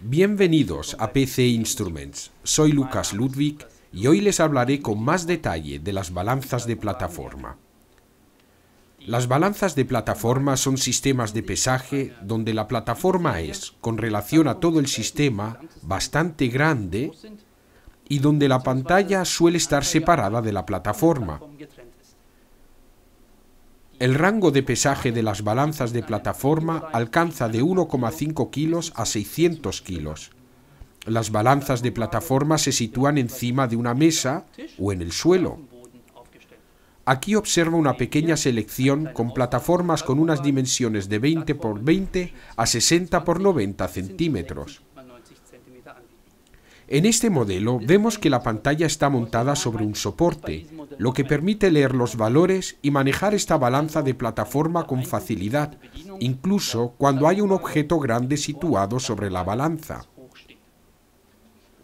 Bienvenidos a PC Instruments. Soy Lucas Ludwig y hoy les hablaré con más detalle de las balanzas de plataforma. Las balanzas de plataforma son sistemas de pesaje donde la plataforma es, con relación a todo el sistema, bastante grande y donde la pantalla suele estar separada de la plataforma, el rango de pesaje de las balanzas de plataforma alcanza de 1,5 kilos a 600 kilos. Las balanzas de plataforma se sitúan encima de una mesa o en el suelo. Aquí observa una pequeña selección con plataformas con unas dimensiones de 20 por 20 a 60 por 90 centímetros. En este modelo vemos que la pantalla está montada sobre un soporte, lo que permite leer los valores y manejar esta balanza de plataforma con facilidad, incluso cuando hay un objeto grande situado sobre la balanza.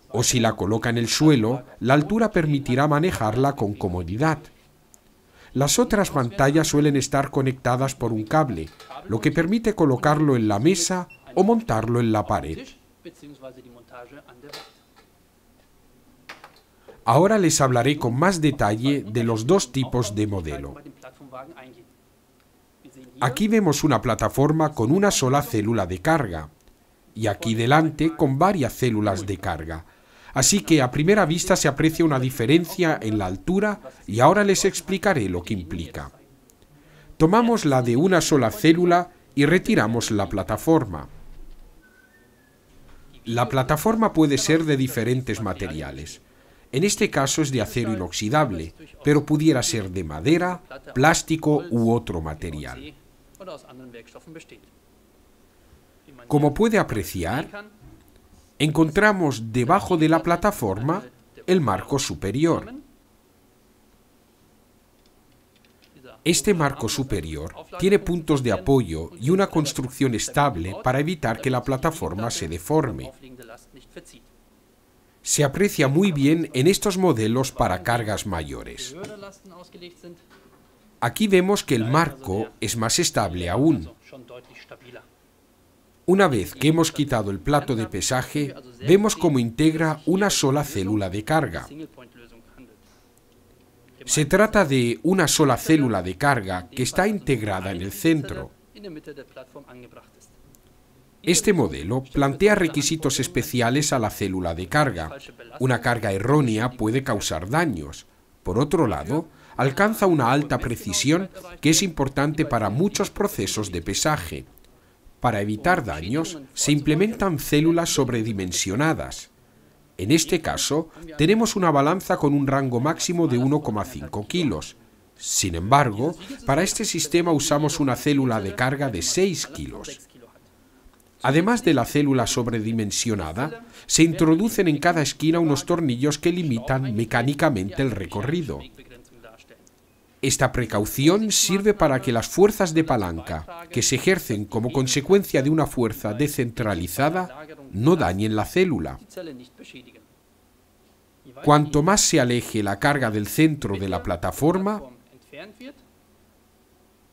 O si la coloca en el suelo, la altura permitirá manejarla con comodidad. Las otras pantallas suelen estar conectadas por un cable, lo que permite colocarlo en la mesa o montarlo en la pared. Ahora les hablaré con más detalle de los dos tipos de modelo. Aquí vemos una plataforma con una sola célula de carga y aquí delante con varias células de carga. Así que a primera vista se aprecia una diferencia en la altura y ahora les explicaré lo que implica. Tomamos la de una sola célula y retiramos la plataforma. La plataforma puede ser de diferentes materiales. En este caso es de acero inoxidable, pero pudiera ser de madera, plástico u otro material. Como puede apreciar, encontramos debajo de la plataforma äh, el marco superior. Este marco superior tiene puntos de apoyo y una construcción estable para evitar que la plataforma se deforme se aprecia muy bien en estos modelos para cargas mayores. Aquí vemos que el marco es más estable aún. Una vez que hemos quitado el plato de pesaje, vemos cómo integra una sola célula de carga. Se trata de una sola célula de carga que está integrada en el centro. Este modelo plantea requisitos especiales a la célula de carga. Una carga errónea puede causar daños. Por otro lado, alcanza una alta precisión que es importante para muchos procesos de pesaje. Para evitar daños, se implementan células sobredimensionadas. En este caso, tenemos una balanza con un rango máximo de 1,5 kilos. Sin embargo, para este sistema usamos una célula de carga de 6 kilos. Además de la célula sobredimensionada, se introducen en cada esquina unos tornillos que limitan mecánicamente el recorrido. Esta precaución sirve para que las fuerzas de palanca, que se ejercen como consecuencia de una fuerza descentralizada, no dañen la célula. Cuanto más se aleje la carga del centro de la plataforma,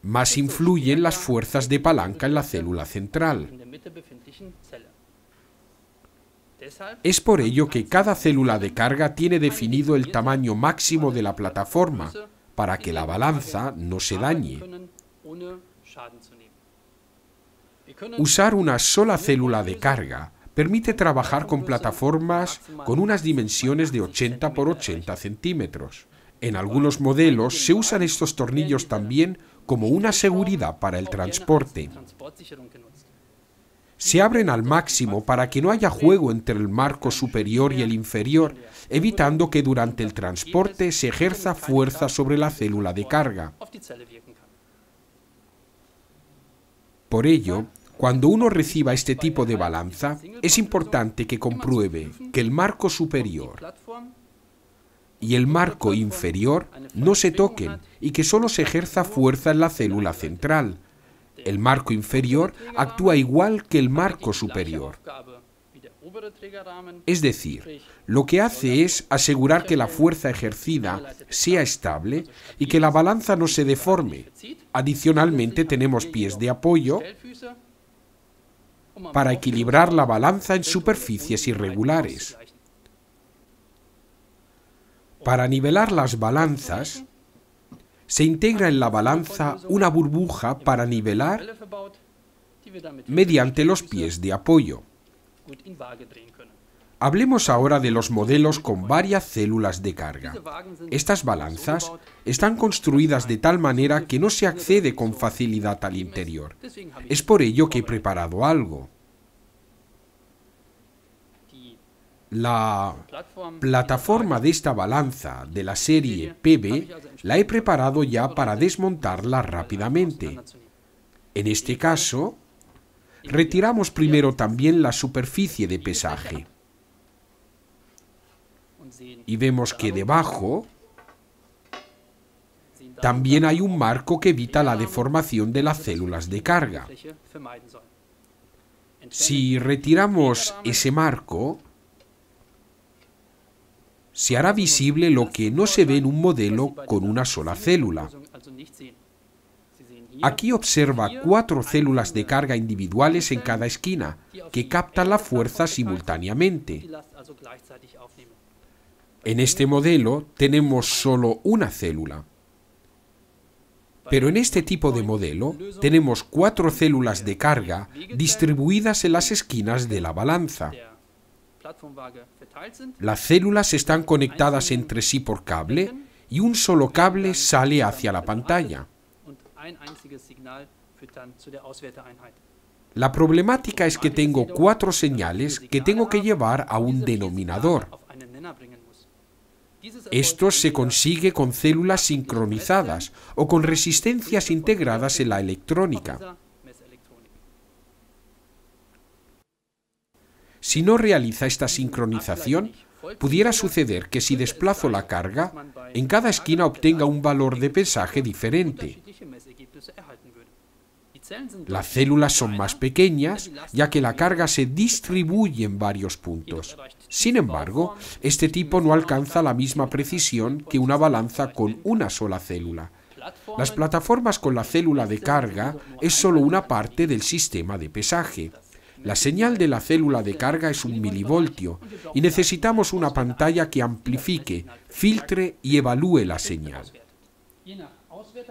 más influyen las fuerzas de palanca en la célula central. Es por ello que cada célula de carga tiene definido el tamaño máximo de la plataforma para que la balanza no se dañe. Usar una sola célula de carga permite trabajar con plataformas con unas dimensiones de 80 por 80 centímetros. En algunos modelos se usan estos tornillos también como una seguridad para el transporte. Se abren al máximo para que no haya juego entre el marco superior y el inferior, evitando que durante el transporte se ejerza fuerza sobre la célula de carga. Por ello, cuando uno reciba este tipo de balanza, es importante que compruebe que el marco superior y el marco inferior no se toquen y que solo se ejerza fuerza en la célula central. El marco inferior actúa igual que el marco superior. Es decir, lo que hace es asegurar que la fuerza ejercida sea estable y que la balanza no se deforme. Adicionalmente tenemos pies de apoyo para equilibrar la balanza en superficies irregulares. Para nivelar las balanzas, se integra en la balanza una burbuja para nivelar mediante los pies de apoyo. Hablemos ahora de los modelos con varias células de carga. Estas balanzas están construidas de tal manera que no se accede con facilidad al interior. Es por ello que he preparado algo. La plataforma de esta balanza de la serie PB la he preparado ya para desmontarla rápidamente. En este caso, retiramos primero también la superficie de pesaje. Y vemos que debajo también hay un marco que evita la deformación de las células de carga. Si retiramos ese marco, se hará visible lo que no se ve en un modelo con una sola célula. Aquí observa cuatro células de carga individuales en cada esquina, que captan la fuerza simultáneamente. En este modelo tenemos solo una célula. Pero en este tipo de modelo tenemos cuatro células de carga distribuidas en las esquinas de la balanza. Las células están conectadas entre sí por cable y un solo cable sale hacia la pantalla. La problemática es que tengo cuatro señales que tengo que llevar a un denominador. Esto se consigue con células sincronizadas o con resistencias integradas en la electrónica. Si no realiza esta sincronización, pudiera suceder que si desplazo la carga, en cada esquina obtenga un valor de pesaje diferente. Las células son más pequeñas, ya que la carga se distribuye en varios puntos. Sin embargo, este tipo no alcanza la misma precisión que una balanza con una sola célula. Las plataformas con la célula de carga es solo una parte del sistema de pesaje. La señal de la célula de carga es un milivoltio y necesitamos una pantalla que amplifique, filtre y evalúe la señal.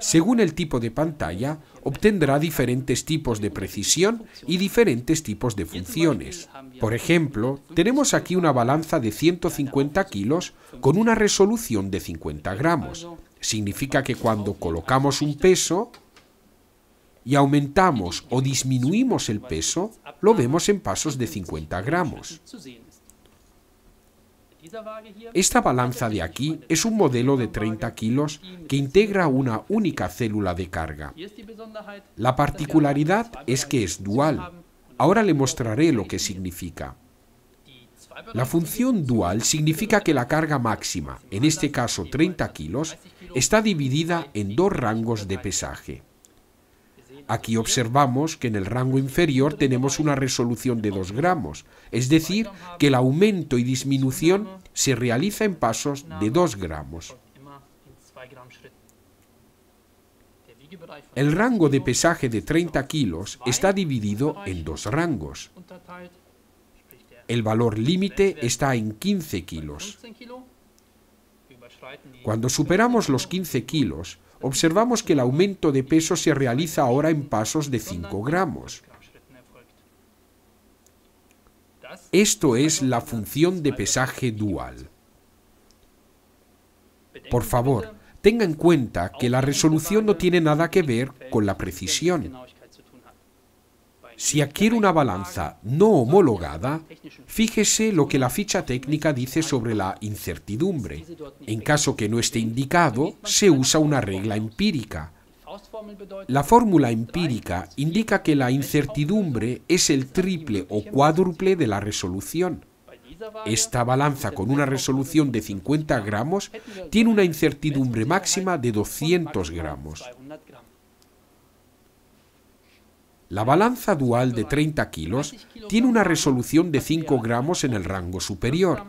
Según el tipo de pantalla, obtendrá diferentes tipos de precisión y diferentes tipos de funciones. Por ejemplo, tenemos aquí una balanza de 150 kilos con una resolución de 50 gramos. Significa que cuando colocamos un peso y aumentamos o disminuimos el peso, lo vemos en pasos de 50 gramos. Esta balanza de aquí es un modelo de 30 kilos que integra una única célula de carga. La particularidad es que es dual. Ahora le mostraré lo que significa. La función dual significa que la carga máxima, en este caso 30 kilos, está dividida en dos rangos de pesaje. Aquí observamos que en el rango inferior tenemos una resolución de 2 gramos, es decir, que el aumento y disminución se realiza en pasos de 2 gramos. El rango de pesaje de 30 kilos está dividido en dos rangos. El valor límite está en 15 kilos. Cuando superamos los 15 kilos, observamos que el aumento de peso se realiza ahora en pasos de 5 gramos. Esto es la función de pesaje dual. Por favor, tenga en cuenta que la resolución no tiene nada que ver con la precisión. Si adquiere una balanza no homologada, fíjese lo que la ficha técnica dice sobre la incertidumbre. En caso que no esté indicado, se usa una regla empírica. La fórmula empírica indica que la incertidumbre es el triple o cuádruple de la resolución. Esta balanza con una resolución de 50 gramos tiene una incertidumbre máxima de 200 gramos. La balanza dual de 30 kilos tiene una resolución de 5 gramos en el rango superior.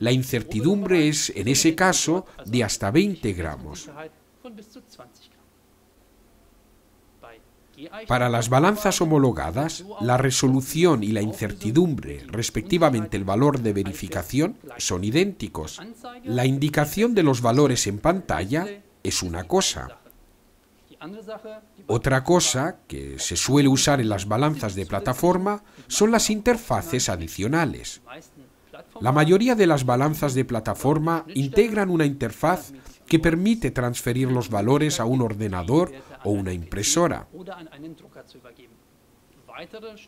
La incertidumbre es, en ese caso, de hasta 20 gramos. Para las balanzas homologadas, la resolución y la incertidumbre, respectivamente el valor de verificación, son idénticos. La indicación de los valores en pantalla es una cosa, otra cosa que se suele usar en las balanzas de plataforma son las interfaces adicionales. La mayoría de las balanzas de plataforma integran una interfaz que permite transferir los valores a un ordenador o una impresora.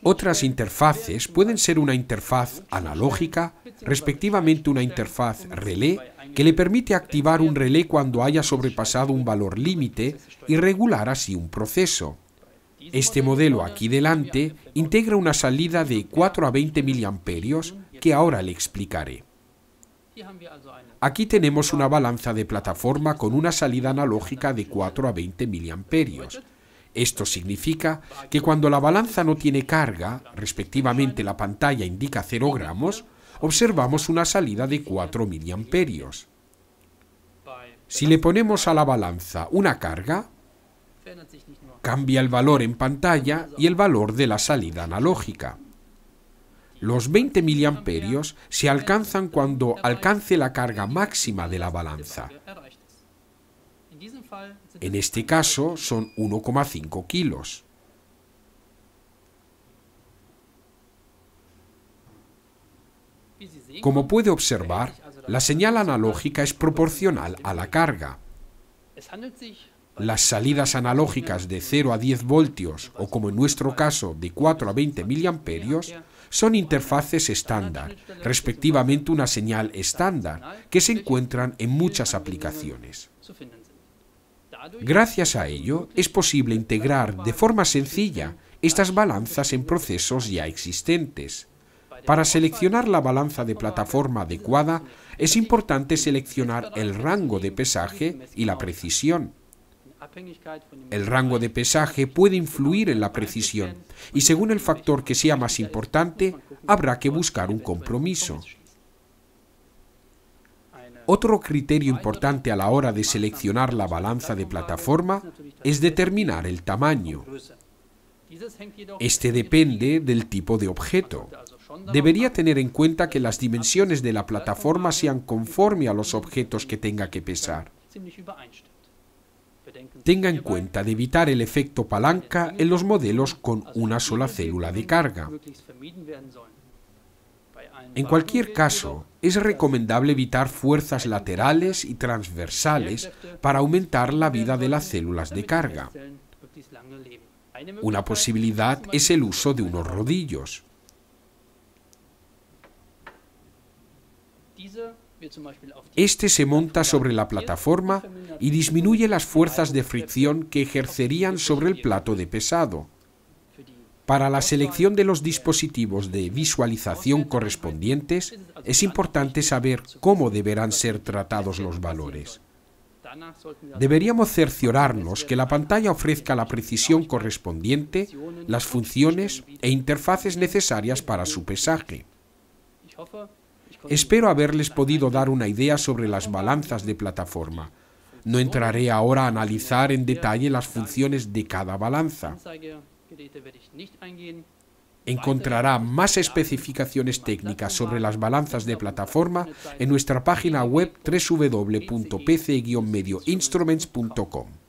Otras interfaces pueden ser una interfaz analógica, respectivamente una interfaz relé, que le permite activar un relé cuando haya sobrepasado un valor límite y regular así un proceso. Este modelo aquí delante integra una salida de 4 a 20 mA que ahora le explicaré. Aquí tenemos una balanza de plataforma con una salida analógica de 4 a 20 miliamperios. Esto significa que cuando la balanza no tiene carga, respectivamente la pantalla indica 0 gramos, observamos una salida de 4 miliamperios. Si le ponemos a la balanza una carga, cambia el valor en pantalla y el valor de la salida analógica. Los 20 miliamperios se alcanzan cuando alcance la carga máxima de la balanza. En este caso son 1,5 kilos. Como puede observar, la señal analógica es proporcional a la carga. Las salidas analógicas de 0 a 10 voltios, o como en nuestro caso de 4 a 20 miliamperios, son interfaces estándar, respectivamente una señal estándar, que se encuentran en muchas aplicaciones. Gracias a ello, es posible integrar de forma sencilla estas balanzas en procesos ya existentes. Para seleccionar la balanza de plataforma adecuada, es importante seleccionar el rango de pesaje y la precisión. El rango de pesaje puede influir en la precisión y según el factor que sea más importante, habrá que buscar un compromiso. Otro criterio importante a la hora de seleccionar la balanza de plataforma es determinar el tamaño. Este depende del tipo de objeto. Debería tener en cuenta que las dimensiones de la plataforma sean conforme a los objetos que tenga que pesar. Tenga en cuenta de evitar el efecto palanca en los modelos con una sola célula de carga. En cualquier caso, es recomendable evitar fuerzas laterales y transversales para aumentar la vida de las células de carga. Una posibilidad es el uso de unos rodillos. Este se monta sobre la plataforma y disminuye las fuerzas de fricción que ejercerían sobre el plato de pesado. Para la selección de los dispositivos de visualización correspondientes, es importante saber cómo deberán ser tratados los valores. Deberíamos cerciorarnos que la pantalla ofrezca la precisión correspondiente, las funciones e interfaces necesarias para su pesaje. Espero haberles podido dar una idea sobre las balanzas de plataforma. No entraré ahora a analizar en detalle las funciones de cada balanza. Encontrará más especificaciones técnicas sobre las balanzas de plataforma en nuestra página web www.pc-medioinstruments.com.